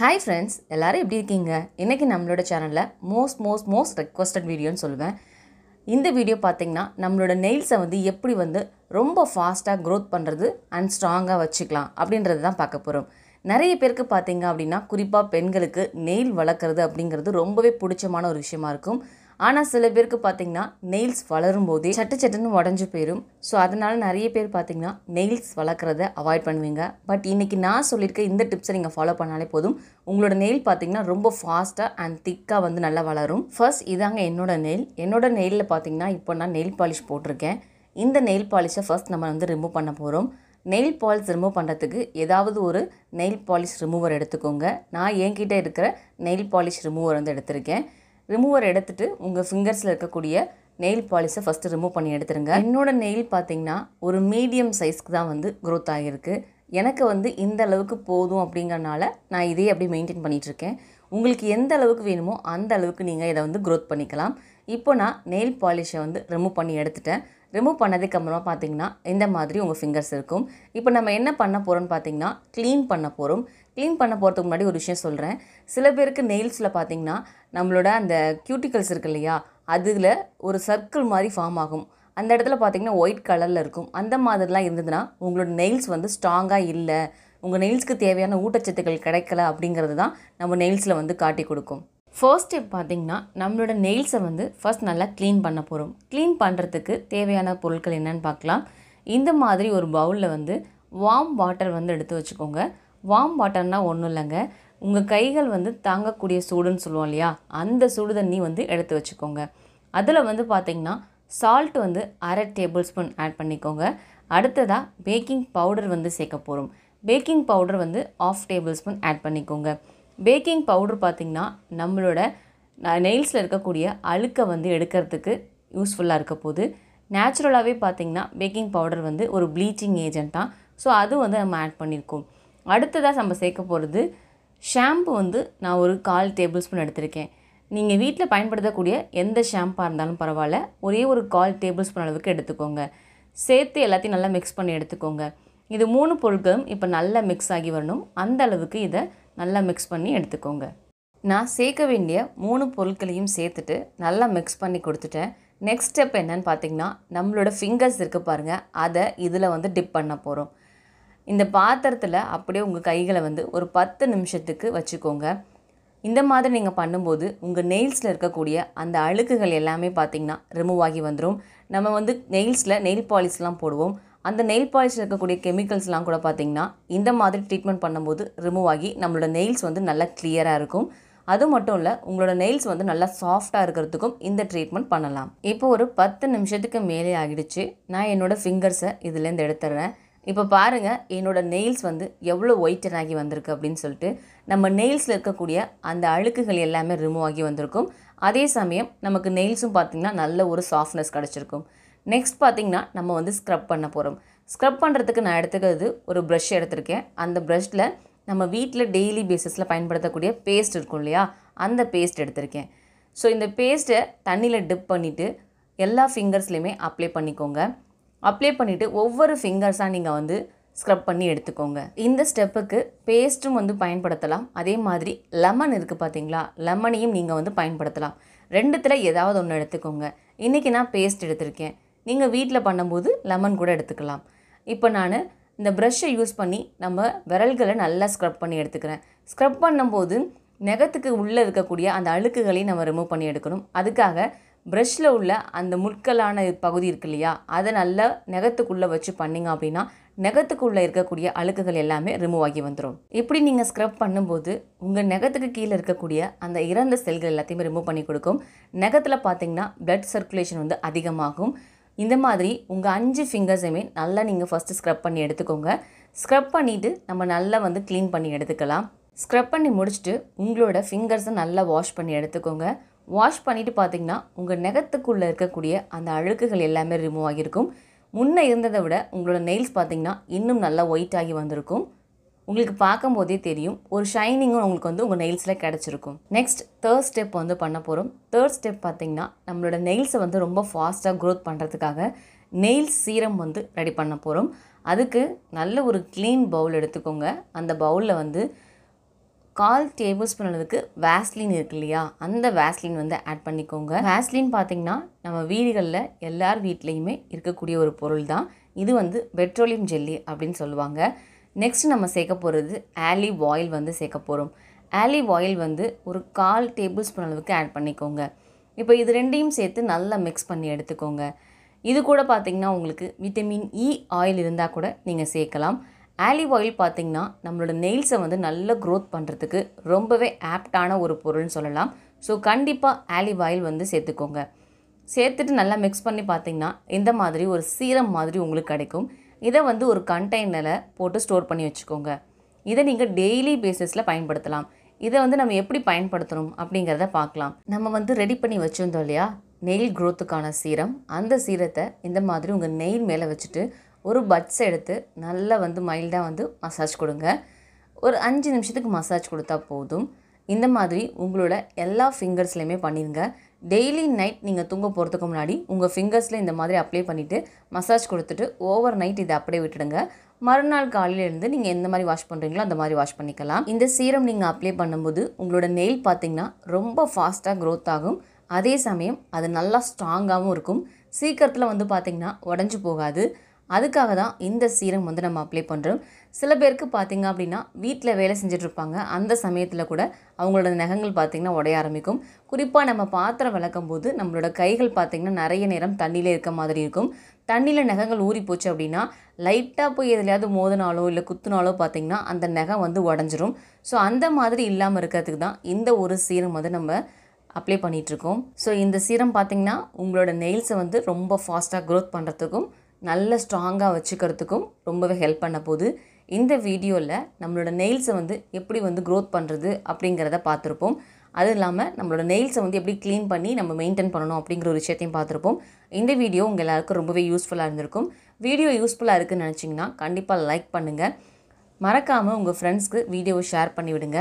hi friends எல்லோரும் எப்படி இருக்கீங்க இன்றைக்கி நம்மளோட சேனலில் மோஸ்ட் மோஸ்ட் மோஸ்ட் ரெக்வஸ்டட் வீடியோன்னு சொல்லுவேன் இந்த வீடியோ பார்த்திங்கன்னா நம்மளோட நெயில்ஸை வந்து எப்படி வந்து ரொம்ப ஃபாஸ்ட்டாக க்ரோத் பண்ணுறது அண்ட் ஸ்ட்ராங்காக வச்சுக்கலாம் அப்படின்றது தான் பார்க்க போகிறோம் நிறைய பேருக்கு பார்த்திங்க அப்படின்னா குறிப்பாக பெண்களுக்கு நெயில் வளர்க்குறது அப்படிங்கிறது ரொம்பவே பிடிச்சமான ஒரு விஷயமா இருக்கும் ஆனால் சில பேருக்கு பார்த்தீங்கன்னா நெயில்ஸ் வளரும் போதே சட்டு சட்டுன்னு உடஞ்சி போயிடும் ஸோ அதனால் நிறைய பேர் பார்த்திங்கன்னா நெயில்ஸ் வளர்க்குறத அவாய்ட் பண்ணுவீங்க பட் இன்றைக்கி நான் சொல்லியிருக்க இந்த டிப்ஸை நீங்கள் ஃபாலோ பண்ணாலே போதும் உங்களோட நெயில் பார்த்தீங்கன்னா ரொம்ப ஃபாஸ்ட்டாக அண்ட் திக்காக வந்து நல்லா வளரும் ஃபர்ஸ்ட் இதாங்க என்னோடய நெயில் என்னோடய நெயிலில் பார்த்தீங்கன்னா இப்போ நான் நெயில் பாலிஷ் போட்டிருக்கேன் இந்த நெயில் பாலிஷை ஃபர்ஸ்ட் நம்ம வந்து ரிமூவ் பண்ண போகிறோம் நெயில் பாலிஷ் ரிமூவ் பண்ணுறதுக்கு ஏதாவது ஒரு நெயில் பாலிஷ் ரிமூவர் எடுத்துக்கோங்க நான் என்கிட்ட இருக்கிற நெயில் பாலிஷ் ரிமூவர் வந்து எடுத்திருக்கேன் ரிமூவர் எடுத்துகிட்டு உங்கள் ஃபிங்கர்ஸில் இருக்கக்கூடிய நெயில் பாலிஷை ஃபஸ்ட்டு ரிமூவ் பண்ணி எடுத்துருங்க என்னோடய நெயில் பார்த்திங்கன்னா ஒரு மீடியம் சைஸ்க்கு தான் வந்து க்ரோத் ஆகியிருக்கு எனக்கு வந்து இந்த அளவுக்கு போதும் அப்படிங்கிறனால நான் இதே அப்படி மெயின்டைன் பண்ணிகிட்ருக்கேன் உங்களுக்கு எந்த அளவுக்கு வேணுமோ அந்த அளவுக்கு நீங்கள் இதை வந்து க்ரோத் பண்ணிக்கலாம் இப்போ நான் நெயில் பாலிஷை வந்து ரிமூவ் பண்ணி எடுத்துட்டேன் ரிமூவ் பண்ணதுக்கப்புறமா பார்த்தீங்கன்னா இந்த மாதிரி உங்கள் ஃபிங்கர்ஸ் இருக்கும் இப்போ நம்ம என்ன பண்ண போகிறோம்னு பார்த்தீங்கன்னா க்ளீன் பண்ண போகிறோம் க்ளீன் பண்ண போகிறதுக்கு முன்னாடி ஒரு விஷயம் சொல்கிறேன் சில பேருக்கு நெயில்ஸில் பார்த்திங்கன்னா நம்மளோட அந்த க்யூட்டிகல்ஸ் இருக்கு இல்லையா அதில் ஒரு சர்க்கிள் மாதிரி ஃபார்ம் ஆகும் அந்த இடத்துல பார்த்திங்கன்னா ஒயிட் கலரில் இருக்கும் அந்த மாதிரிலாம் இருந்ததுன்னா உங்களோட நெயில்ஸ் வந்து ஸ்ட்ராங்காக இல்லை உங்கள் நெயில்ஸ்க்கு தேவையான ஊட்டச்சத்துக்கள் கிடைக்கல அப்படிங்கிறது தான் நம்ம நெயில்ஸில் வந்து காட்டி கொடுக்கும் ஃபர்ஸ்ட் ஸ்டெப் பார்த்திங்கன்னா நம்மளோட நெயில்ஸை வந்து ஃபர்ஸ்ட் நல்லா க்ளீன் பண்ண போகிறோம் க்ளீன் பண்ணுறதுக்கு தேவையான பொருட்கள் என்னென்னு பார்க்கலாம் இந்த மாதிரி ஒரு பவுலில் வந்து வார்ம் வாட்டர் வந்து எடுத்து வச்சுக்கோங்க வார்ம் வாட்டர்னால் ஒன்றும் இல்லைங்க உங்கள் கைகள் வந்து தாங்கக்கூடிய சூடுன்னு சொல்லுவோம் இல்லையா அந்த சுடு தண்ணி வந்து எடுத்து வச்சுக்கோங்க அதில் வந்து பார்த்திங்கன்னா சால்ட் வந்து அரை டேபிள் ஸ்பூன் ஆட் பண்ணிக்கோங்க அடுத்ததாக பேக்கிங் பவுடர் வந்து சேர்க்க போகிறோம் பேக்கிங் பவுடர் வந்து ஆஃப் டேபிள் ஸ்பூன் ஆட் பண்ணிக்கோங்க பேக்கிங் பவுடர் பார்த்திங்கன்னா நம்மளோட நெயில்ஸில் இருக்கக்கூடிய அழுக்கை வந்து எடுக்கிறதுக்கு யூஸ்ஃபுல்லாக இருக்க போது நேச்சுரலாகவே பார்த்திங்கன்னா பேக்கிங் பவுடர் வந்து ஒரு ப்ளீச்சிங் ஏஜென்ட்டாக ஸோ அது வந்து நம்ம ஆட் பண்ணியிருக்கோம் அடுத்ததாக நம்ம சேர்க்க போகிறது ஷாம்பு வந்து நான் ஒரு கால் டேபிள் ஸ்பூன் எடுத்திருக்கேன் நீங்கள் வீட்டில் பயன்படுத்தக்கூடிய எந்த ஷாம்பாக இருந்தாலும் பரவாயில்ல ஒரே ஒரு கால் டேபிள் ஸ்பூன் அளவுக்கு எடுத்துக்கோங்க சேர்த்து எல்லாத்தையும் நல்லா மிக்ஸ் பண்ணி எடுத்துக்கோங்க இது மூணு பொருட்களும் இப்போ நல்லா மிக்ஸ் ஆகி வரணும் அந்த அளவுக்கு இதை நல்லா மிக்ஸ் பண்ணி எடுத்துக்கோங்க நான் சேர்க்க வேண்டிய மூணு பொருட்களையும் சேர்த்துட்டு நல்லா மிக்ஸ் பண்ணி கொடுத்துட்டேன் நெக்ஸ்ட் ஸ்டெப் என்னன்னு பார்த்தீங்கன்னா நம்மளோட ஃபிங்கர்ஸ் இருக்குது பாருங்கள் அதை இதில் வந்து டிப் பண்ண போகிறோம் இந்த பாத்திரத்தில் அப்படியே உங்கள் கைகளை வந்து ஒரு பத்து நிமிஷத்துக்கு வச்சுக்கோங்க இந்த மாதிரி நீங்கள் பண்ணும்போது உங்கள் நெயில்ஸில் இருக்கக்கூடிய அந்த அழுக்குகள் எல்லாமே பார்த்திங்கன்னா ரிமூவ் ஆகி வந்துடும் நம்ம வந்து நெயில்ஸில் நெயில் பாலிஷ்லாம் போடுவோம் அந்த நெயில் பாலிஷில் இருக்கக்கூடிய கெமிக்கல்ஸ்லாம் கூட பார்த்திங்கன்னா இந்த மாதிரி ட்ரீட்மெண்ட் பண்ணும்போது ரிமூவ் ஆகி நம்மளோட நெயில்ஸ் வந்து நல்லா கிளியராக இருக்கும் அது மட்டும் இல்லை உங்களோட நெயில்ஸ் வந்து நல்லா சாஃப்டாக இருக்கிறதுக்கும் இந்த ட்ரீட்மெண்ட் பண்ணலாம் இப்போ ஒரு பத்து நிமிஷத்துக்கு மேலே ஆகிடுச்சு நான் என்னோடய ஃபிங்கர்ஸை இதுலேருந்து எடுத்துடுறேன் இப்போ பாருங்கள் என்னோடய நெயில்ஸ் வந்து எவ்வளோ ஒயிட்டன் ஆகி வந்திருக்கு அப்படின்னு சொல்லிட்டு நம்ம நெயில்ஸில் இருக்கக்கூடிய அந்த அழுக்குகள் எல்லாமே ரிமூவ் ஆகி வந்திருக்கும் அதே சமயம் நமக்கு நெயில்ஸும் பார்த்திங்கன்னா நல்ல ஒரு சாஃப்ட்னஸ் கிடச்சிருக்கும் நெக்ஸ்ட் பார்த்திங்கன்னா நம்ம வந்து ஸ்க்ரப் பண்ண போகிறோம் ஸ்க்ரப் பண்ணுறதுக்கு நான் எடுத்துக்கிறது ஒரு ப்ரஷ் எடுத்திருக்கேன் அந்த ப்ரஷ்ஷில் நம்ம வீட்டில் டெய்லி பேஸிஸில் பயன்படுத்தக்கூடிய பேஸ்ட் இருக்கும் இல்லையா அந்த பேஸ்ட் எடுத்திருக்கேன் ஸோ இந்த பேஸ்ட்டை தண்ணியில் டிப் பண்ணிவிட்டு எல்லா ஃபிங்கர்ஸ்லேயுமே அப்ளை பண்ணிக்கோங்க அப்ளை பண்ணிவிட்டு ஒவ்வொரு ஃபிங்கர்ஸாக நீங்கள் வந்து ஸ்க்ரப் பண்ணி எடுத்துக்கோங்க இந்த ஸ்டெப்புக்கு பேஸ்ட்டும் வந்து பயன்படுத்தலாம் அதே மாதிரி லெமன் இருக்குது பார்த்தீங்களா லெமனையும் நீங்கள் வந்து பயன்படுத்தலாம் ரெண்டுத்தில் ஏதாவது ஒன்று எடுத்துக்கோங்க இன்றைக்கி நான் பேஸ்ட் எடுத்திருக்கேன் நீங்கள் வீட்டில் பண்ணும்போது லெமன் கூட எடுத்துக்கலாம் இப்போ நான் இந்த ப்ரஷ்ஷை யூஸ் பண்ணி நம்ம விரல்களை நல்லா ஸ்க்ரப் பண்ணி எடுத்துக்கிறேன் ஸ்க்ரப் பண்ணும்போது நெகத்துக்கு உள்ளே இருக்கக்கூடிய அந்த அழுக்குகளையும் நம்ம ரிமூவ் பண்ணி எடுக்கணும் அதுக்காக ப்ரெஷ்ஷில் உள்ள அந்த முட்களான பகுதி இருக்கு இல்லையா அதை நல்லா நெகத்துக்குள்ளே வச்சு பண்ணிங்க அப்படின்னா நெகத்துக்குள்ளே இருக்கக்கூடிய அழுக்குகள் எல்லாமே ரிமூவ் ஆகி வந்துடும் இப்படி நீங்கள் ஸ்க்ரப் பண்ணும்போது உங்கள் நெகத்துக்கு கீழே இருக்கக்கூடிய அந்த இறந்த செல்கள் எல்லாத்தையுமே ரிமூவ் பண்ணி கொடுக்கும் நெகத்தில் பார்த்தீங்கன்னா பிளட் சர்க்குலேஷன் வந்து அதிகமாகும் இந்த மாதிரி உங்கள் அஞ்சு ஃபிங்கர்ஸையுமே நல்லா நீங்கள் ஃபஸ்ட்டு ஸ்க்ரப் பண்ணி எடுத்துக்கோங்க ஸ்க்ரப் பண்ணிவிட்டு நம்ம நல்லா வந்து க்ளீன் பண்ணி எடுத்துக்கலாம் ஸ்க்ரப் பண்ணி முடிச்சுட்டு உங்களோட ஃபிங்கர்ஸை நல்லா வாஷ் பண்ணி எடுத்துக்கோங்க வாஷ் பண்ணிவிட்டு பார்த்திங்கன்னா உங்கள் நெகத்துக்குள்ளே இருக்கக்கூடிய அந்த அழுக்குகள் எல்லாமே ரிமூவ் ஆகியிருக்கும் முன்னே இருந்ததை விட உங்களோட நெயில்ஸ் பார்த்திங்கன்னா இன்னும் நல்லா ஒயிட் ஆகி வந்திருக்கும் உங்களுக்கு பார்க்கும்போதே தெரியும் ஒரு ஷைனிங்கும் உங்களுக்கு வந்து உங்கள் நெயில்ஸில் கிடச்சிருக்கும் நெக்ஸ்ட் தேர்ட் ஸ்டெப் வந்து பண்ண போகிறோம் தேர்ட் ஸ்டெப் பார்த்திங்கன்னா நம்மளோட நெயில்ஸை வந்து ரொம்ப ஃபாஸ்ட்டாக க்ரோத் பண்ணுறதுக்காக நெயில்ஸ் சீரம் வந்து ரெடி பண்ண போகிறோம் அதுக்கு நல்ல ஒரு க்ளீன் பவுல் எடுத்துக்கோங்க அந்த பவுலில் வந்து கால் டேபிள் ஸ்பூன் அளவுக்கு வேஸ்லின் இருக்கு இல்லையா அந்த வேஸ்லின் வந்து ஆட் பண்ணிக்கோங்க வேஸ்லின் பார்த்தீங்கன்னா நம்ம வீடுகளில் எல்லார் வீட்லேயுமே இருக்கக்கூடிய ஒரு பொருள் தான் இது வந்து பெட்ரோலியம் ஜெல்லி அப்படின்னு சொல்லுவாங்க நெக்ஸ்ட் நம்ம சேர்க்க போகிறது ஆலிவ் ஆயில் வந்து சேர்க்க போகிறோம் ஆலிவ் ஆயில் வந்து ஒரு கால் டேபிள் ஸ்பூன் அளவுக்கு ஆட் பண்ணிக்கோங்க இப்போ இது ரெண்டையும் சேர்த்து நல்லா மிக்ஸ் பண்ணி எடுத்துக்கோங்க இது கூட பார்த்திங்கன்னா உங்களுக்கு விட்டமின் இ ஆயில் இருந்தால் கூட நீங்கள் சேர்க்கலாம் ஆலிவ் ஆயில் பார்த்திங்கன்னா நம்மளோட நெயில்ஸை வந்து நல்ல க்ரோத் பண்ணுறதுக்கு ரொம்பவே ஆப்டான ஒரு பொருள்னு சொல்லலாம் ஸோ கண்டிப்பாக ஆலிவ் ஆயில் வந்து சேர்த்துக்கோங்க சேர்த்துட்டு நல்லா மிக்ஸ் பண்ணி பார்த்திங்கன்னா இந்த மாதிரி ஒரு சீரம் மாதிரி உங்களுக்கு கிடைக்கும் இதை வந்து ஒரு கண்டெய்னரில் போட்டு ஸ்டோர் பண்ணி வச்சுக்கோங்க இதை நீங்கள் டெய்லி பேசிஸில் பயன்படுத்தலாம் இதை வந்து நம்ம எப்படி பயன்படுத்தணும் அப்படிங்கிறத பார்க்கலாம் நம்ம வந்து ரெடி பண்ணி வச்சுருந்தோம் இல்லையா நெயில் க்ரோத்துக்கான சீரம் அந்த சீரத்தை இந்த மாதிரி உங்கள் நெயில் மேலே வச்சுட்டு ஒரு பட்ஸ் எடுத்து நல்லா வந்து மைல்டாக வந்து மசாஜ் கொடுங்க ஒரு அஞ்சு நிமிஷத்துக்கு மசாஜ் கொடுத்தா போதும் இந்த மாதிரி உங்களோட எல்லா ஃபிங்கர்ஸ்லையுமே பண்ணிடுங்க டெய்லி நைட் நீங்கள் தூங்க போகிறதுக்கு முன்னாடி உங்கள் ஃபிங்கர்ஸில் இந்த மாதிரி அப்ளை பண்ணிவிட்டு மசாஜ் கொடுத்துட்டு ஓவர் நைட் இதை அப்படியே விட்டுடுங்க மறுநாள் காலையிலேருந்து நீங்கள் எந்த மாதிரி வாஷ் பண்ணுறீங்களோ அந்த மாதிரி வாஷ் பண்ணிக்கலாம் இந்த சீரம் நீங்கள் அப்ளை பண்ணும்போது உங்களோட நெயில் பார்த்திங்கன்னா ரொம்ப ஃபாஸ்ட்டாக க்ரோத் ஆகும் அதே சமயம் அது நல்லா ஸ்ட்ராங்காகவும் இருக்கும் சீக்கிரத்தில் வந்து பார்த்திங்கன்னா உடஞ்சி போகாது அதுக்காக தான் இந்த சீரம் வந்து நம்ம அப்ளை பண்ணுறோம் சில பேருக்கு பார்த்திங்க அப்படின்னா வீட்டில் வேலை செஞ்சிட்ருப்பாங்க அந்த சமயத்தில் கூட அவங்களோட நகங்கள் பார்த்திங்கன்னா உடைய ஆரம்பிக்கும் குறிப்பாக நம்ம பாத்திரம் விளக்கும் போது நம்மளோட கைகள் பார்த்திங்கன்னா நிறைய நேரம் தண்ணியில் இருக்க மாதிரி இருக்கும் தண்ணியில் நகங்கள் ஊறி போச்சு அப்படின்னா லைட்டாக போய் எதுலையாவது மோதினாலோ இல்லை குத்துனாலோ பார்த்திங்கன்னா அந்த நகம் வந்து உடஞ்சிரும் ஸோ அந்த மாதிரி இல்லாமல் இருக்கிறதுக்கு தான் இந்த ஒரு சீரம் வந்து நம்ம அப்ளை பண்ணிகிட்ருக்கோம் ஸோ இந்த சீரம் பார்த்திங்கன்னா உங்களோட நெயில்ஸை வந்து ரொம்ப ஃபாஸ்ட்டாக க்ரோத் பண்ணுறதுக்கும் நல்ல ஸ்ட்ராங்காக வச்சுக்கிறதுக்கும் ரொம்பவே ஹெல்ப் பண்ண போகுது இந்த வீடியோவில் நம்மளோட நெயில்ஸை வந்து எப்படி வந்து க்ரோத் பண்ணுறது அப்படிங்கிறத பார்த்துருப்போம் அது இல்லாமல் நம்மளோட நெயில்ஸை வந்து எப்படி க்ளீன் பண்ணி நம்ம மெயின்டைன் பண்ணணும் அப்படிங்கிற ஒரு விஷயத்தையும் பார்த்துருப்போம் இந்த வீடியோ உங்கள் எல்லாருக்கும் ரொம்பவே யூஸ்ஃபுல்லாக இருந்திருக்கும் வீடியோ யூஸ்ஃபுல்லாக இருக்குதுன்னு நினச்சிங்கன்னா கண்டிப்பாக லைக் பண்ணுங்கள் மறக்காமல் உங்கள் ஃப்ரெண்ட்ஸ்க்கு வீடியோவை ஷேர் பண்ணிவிடுங்க